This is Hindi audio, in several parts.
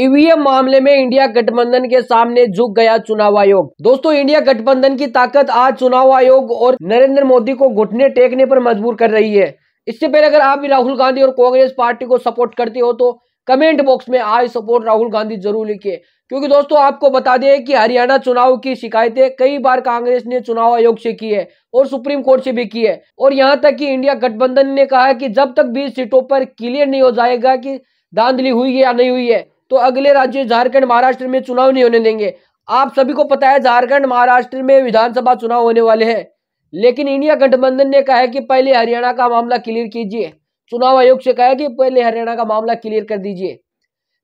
ईवीएम मामले में इंडिया गठबंधन के सामने झुक गया चुनाव आयोग दोस्तों इंडिया गठबंधन की ताकत आज चुनाव आयोग और नरेंद्र मोदी को घुटने टेकने पर मजबूर कर रही है इससे पहले अगर आप भी राहुल गांधी और कांग्रेस पार्टी को सपोर्ट करते हो तो कमेंट बॉक्स में आज सपोर्ट राहुल गांधी जरूर लिखिए क्योंकि दोस्तों आपको बता दें कि हरियाणा चुनाव की शिकायतें कई बार कांग्रेस ने चुनाव आयोग से की है और सुप्रीम कोर्ट से भी की है और यहां तक कि इंडिया गठबंधन ने कहा कि जब तक 20 सीटों पर क्लियर नहीं हो जाएगा कि धांधली हुई है या नहीं हुई है तो अगले राज्य झारखंड महाराष्ट्र में चुनाव नहीं होने देंगे आप सभी को पता है झारखंड महाराष्ट्र में विधानसभा चुनाव होने वाले हैं लेकिन इंडिया गठबंधन ने कहा है कि पहले हरियाणा का मामला क्लियर कीजिए चुनाव आयोग से कहा कि पहले हरियाणा का मामला क्लियर कर दीजिए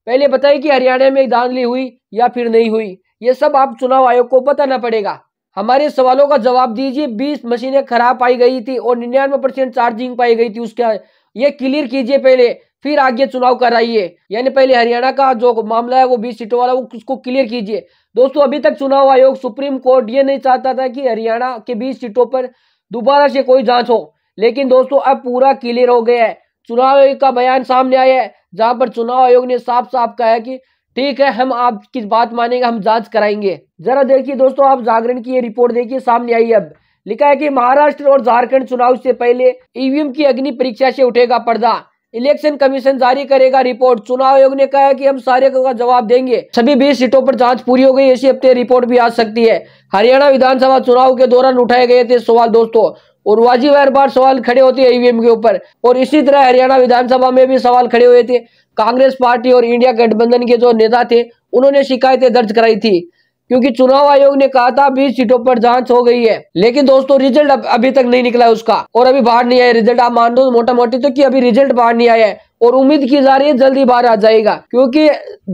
पहले बताइए कि हरियाणा में धांधली हुई या फिर नहीं हुई ये सब आप चुनाव आयोग को बताना पड़ेगा हमारे सवालों का जवाब दीजिए 20 मशीनें खराब पाई गई थी और निन्यानवे परसेंट चार्जिंग पाई गई थी उसके ये क्लियर कीजिए पहले फिर आगे चुनाव कराइए यानी पहले हरियाणा का जो मामला है वो बीस सीटों वाला वो उसको क्लियर कीजिए दोस्तों अभी तक चुनाव आयोग सुप्रीम कोर्ट ये नहीं चाहता था कि हरियाणा के बीस सीटों पर दोबारा से कोई जांच हो लेकिन दोस्तों अब पूरा क्लियर हो गया है चुनाव आयोग का बयान सामने आया है जहां पर चुनाव आयोग ने साफ साफ कहा है कि ठीक है हम आपकी बात मानेंगे हम जांच कराएंगे जरा देखिए दोस्तों आप जागरण की ये रिपोर्ट देखिए सामने आई अब लिखा है कि महाराष्ट्र और झारखंड चुनाव से पहले ईवीएम की अग्नि परीक्षा से उठेगा पर्दा इलेक्शन कमीशन जारी करेगा रिपोर्ट चुनाव आयोग ने कहा कि हम सारे का जवाब देंगे सभी बीस सीटों पर जांच पूरी हो गई इसी हफ्ते रिपोर्ट भी आ सकती है हरियाणा विधानसभा चुनाव के दौरान उठाए गए थे सवाल दोस्तों और वाजिब हर बार सवाल खड़े होते हैं ईवीएम के ऊपर और इसी तरह हरियाणा विधानसभा में भी सवाल खड़े हुए थे कांग्रेस पार्टी और इंडिया गठबंधन के जो नेता थे उन्होंने शिकायतें दर्ज कराई थी क्योंकि चुनाव आयोग ने कहा था बीस सीटों पर जांच हो गई है लेकिन दोस्तों रिजल्ट अभी तक नहीं निकला है उसका और अभी बाहर नहीं आया रिजल्ट आप मान दो मोटा मोटी तो कि अभी रिजल्ट बाहर नहीं आया है और उम्मीद की जा रही है जल्दी बाहर आ जाएगा क्योंकि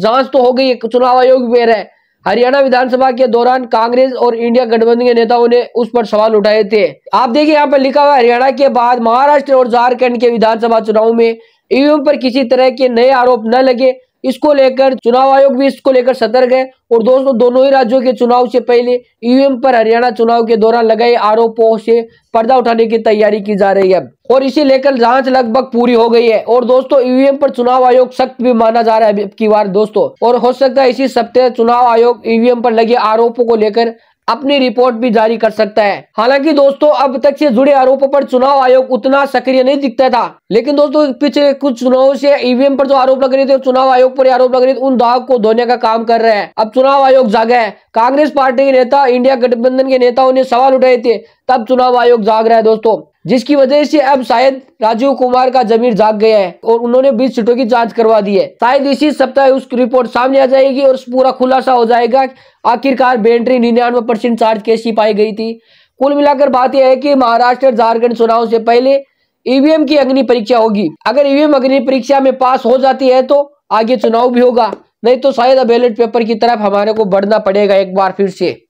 जांच तो हो गई है चुनाव आयोग भी है हरियाणा विधानसभा के दौरान कांग्रेस और इंडिया गठबंधन के नेताओं ने उस पर सवाल उठाए थे आप देखिए यहाँ पर लिखा हुआ हरियाणा के बाद महाराष्ट्र और झारखंड के विधानसभा चुनाव में ईवीएम पर किसी तरह के नए आरोप न लगे इसको लेकर चुनाव आयोग भी इसको लेकर सतर्क है और दोस्तों दोनों ही राज्यों के चुनाव से पहले ईवीएम पर हरियाणा चुनाव के दौरान लगाए आरोपों से पर्दा उठाने की तैयारी की जा रही है और इसे लेकर जांच लगभग पूरी हो गई है और दोस्तों ईवीएम पर चुनाव आयोग सख्त भी माना जा रहा है अब की बार दोस्तों और हो सकता है इसी सप्ताह चुनाव आयोग ईवीएम पर लगे आरोपों को लेकर अपनी रिपोर्ट भी जारी कर सकता है हालांकि दोस्तों अब तक से जुड़े आरोपों पर चुनाव आयोग उतना सक्रिय नहीं दिखता था लेकिन दोस्तों पिछले कुछ चुनावों से ईवीएम पर जो आरोप लग रहे थे चुनाव आयोग पर आरोप लग रहे थे उन दाव को धोने का काम कर रहे हैं अब चुनाव आयोग जागे है कांग्रेस पार्टी के नेता इंडिया गठबंधन के नेताओं ने सवाल उठाए थे तब चुनाव आयोग जाग रहा है दोस्तों जिसकी वजह से अब शायद राजीव कुमार का जमीर जाग गया है और उन्होंने 20 सीटों की जांच करवा दी है शायद इसी सप्ताह उस रिपोर्ट सामने आ जाएगी और पूरा खुलासा हो जाएगा आखिरकार बैटरी निन्यानवे परसेंट चार्ज कैसी पाई गई थी कुल मिलाकर बात यह है कि महाराष्ट्र झारखंड चुनाव से पहले ईवीएम की अग्नि परीक्षा होगी अगर ईवीएम अग्नि परीक्षा में पास हो जाती है तो आगे चुनाव भी होगा नहीं तो शायद बैलेट पेपर की तरफ हमारे को बढ़ना पड़ेगा एक बार फिर से